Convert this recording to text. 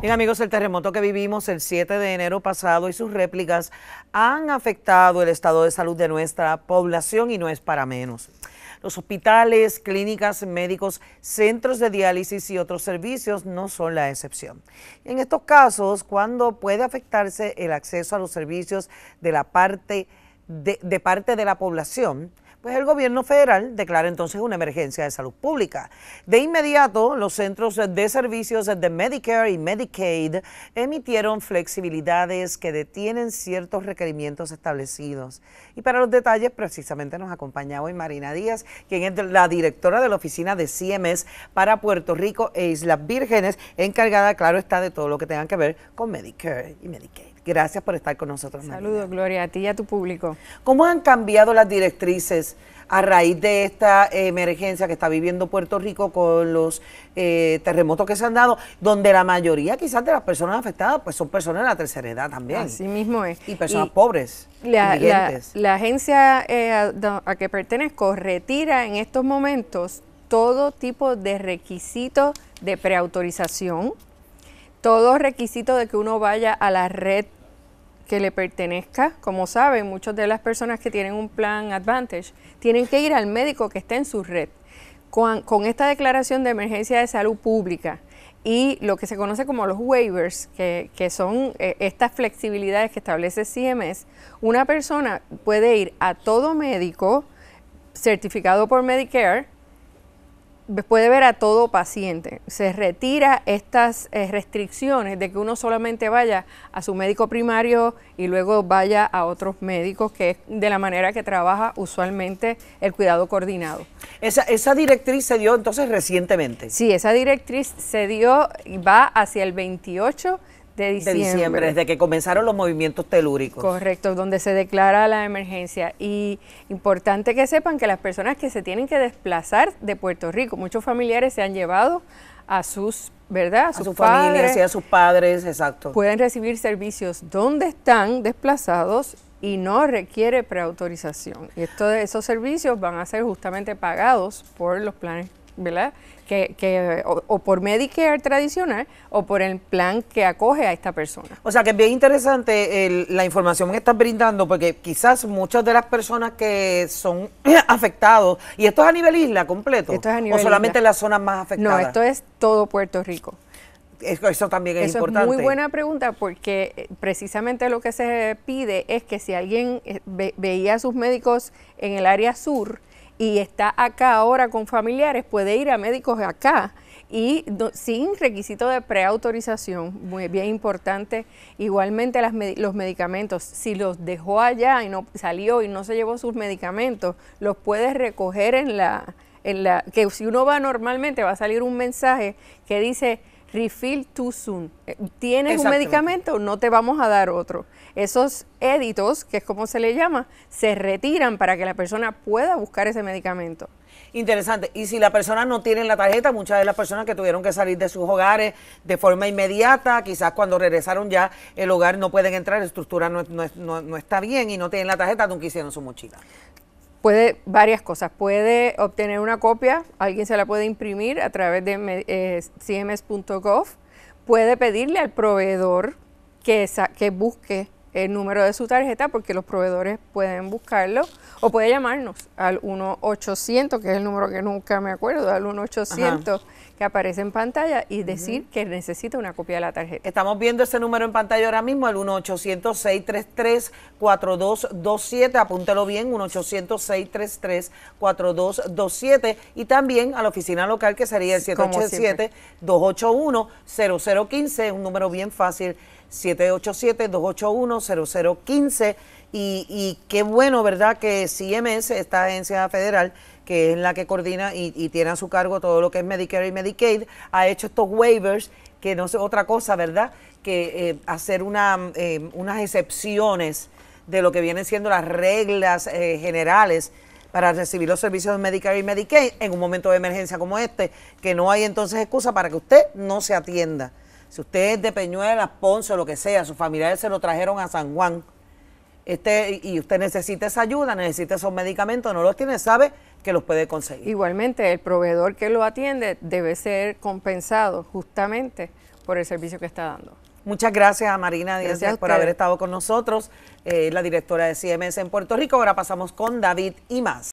Bien amigos, el terremoto que vivimos el 7 de enero pasado y sus réplicas han afectado el estado de salud de nuestra población y no es para menos. Los hospitales, clínicas, médicos, centros de diálisis y otros servicios no son la excepción. En estos casos, cuando puede afectarse el acceso a los servicios de, la parte de parte de la población, pues el gobierno federal declara entonces una emergencia de salud pública. De inmediato, los centros de servicios de Medicare y Medicaid emitieron flexibilidades que detienen ciertos requerimientos establecidos. Y para los detalles, precisamente nos acompaña hoy Marina Díaz, quien es la directora de la oficina de CMS para Puerto Rico e Islas Vírgenes, encargada, claro está, de todo lo que tenga que ver con Medicare y Medicaid. Gracias por estar con nosotros. Saludos, Gloria, a ti y a tu público. ¿Cómo han cambiado las directrices a raíz de esta emergencia que está viviendo Puerto Rico con los eh, terremotos que se han dado, donde la mayoría quizás de las personas afectadas pues son personas de la tercera edad también? Así mismo es. Y personas pobres. La, la, agencia eh, a, a que pertenezco retira en estos momentos todo tipo de requisitos de preautorización todo requisito de que uno vaya a la red que le pertenezca, como saben, muchas de las personas que tienen un plan Advantage tienen que ir al médico que esté en su red. Con, esta declaración de emergencia de salud pública, y lo que se conoce como los waivers, que, son eh, estas flexibilidades que establece CMS, una persona puede ir a todo médico certificado por Medicare puede ver a todo paciente. Se retira estas eh, restricciones de que uno solamente vaya a su médico primario y luego vaya a otros médicos, que es de la manera que trabaja usualmente el cuidado coordinado. Esa, esa directriz se dio entonces recientemente. Sí, esa directriz se dio y va hacia el 28 de diciembre. desde que comenzaron los movimientos telúricos. Correcto, donde se declara la emergencia. Y importante que sepan que las personas que se tienen que desplazar de Puerto Rico, muchos familiares se han llevado a sus, ¿verdad? A, sus padres, a sus padres, exacto. Pueden recibir servicios donde están desplazados y no requiere preautorización. Y esto, esos servicios van a ser justamente pagados por los planes ¿verdad? Que, que o, por Medicare tradicional o por el plan que acoge a esta persona. O sea que es bien interesante la información que estás brindando porque quizás muchas de las personas que son afectados, y esto es a nivel isla completo, o solamente la las zonas más afectadas. No, esto es todo Puerto Rico eso también es importante. Es muy buena pregunta porque eh, precisamente lo que se pide es que si alguien eh, veía a sus médicos en el área sur y está acá ahora con familiares, puede ir a médicos acá y sin requisito de preautorización, muy bien importante. Igualmente las, los medicamentos, si los dejó allá y no salió y no se llevó sus medicamentos, los puedes recoger en la en la que si uno va normalmente va a salir un mensaje que dice refill too soon. Eh, Tienes un medicamento, no te vamos a dar otro. Esos éditos, que es como se le llama, se retiran para que la persona pueda buscar ese medicamento. Interesante. Y si la persona no tiene la tarjeta, muchas de las personas que tuvieron que salir de sus hogares de forma inmediata, quizás cuando regresaron ya el hogar no pueden entrar, la estructura no, no, no, no está bien y no tienen la tarjeta, nunca hicieron su mochila. Puede varias cosas. Puede obtener una copia, alguien se la puede imprimir a través de eh, cms.gov. Puede pedirle al proveedor que, que busque el número de su tarjeta porque los proveedores pueden buscarlo o puede llamarnos al 1-800, que es el número que nunca me acuerdo, al 1-800 que aparece en pantalla y decir que necesita una copia de la tarjeta. Estamos viendo ese número en pantalla ahora mismo, el 1-800-633-4227. Apúntelo bien, 1-800-633-4227. Y también a la oficina local, que sería el 787-281-0015. Un número bien fácil, 787-281-0015. Y, qué bueno, ¿verdad? Que CMS, esta agencia federal, que es la que coordina y, tiene a su cargo todo lo que es Medicare y Medicaid, ha hecho estos waivers, que no es otra cosa, ¿verdad? Que eh, hacer una, eh, unas excepciones de lo que vienen siendo las reglas eh, generales para recibir los servicios de Medicare y Medicaid en un momento de emergencia como este, que no hay entonces excusa para que usted no se atienda. Si usted es de Peñuelas, Ponce o lo que sea, sus familiares se lo trajeron a San Juan, este, y usted necesita esa ayuda, necesita esos medicamentos, no los tiene, sabe que los puede conseguir. Igualmente, el proveedor que lo atiende debe ser compensado justamente por el servicio que está dando. Muchas gracias a Marina Díaz por haber estado con nosotros, eh, la directora de CMS en Puerto Rico. Ahora pasamos con David y más.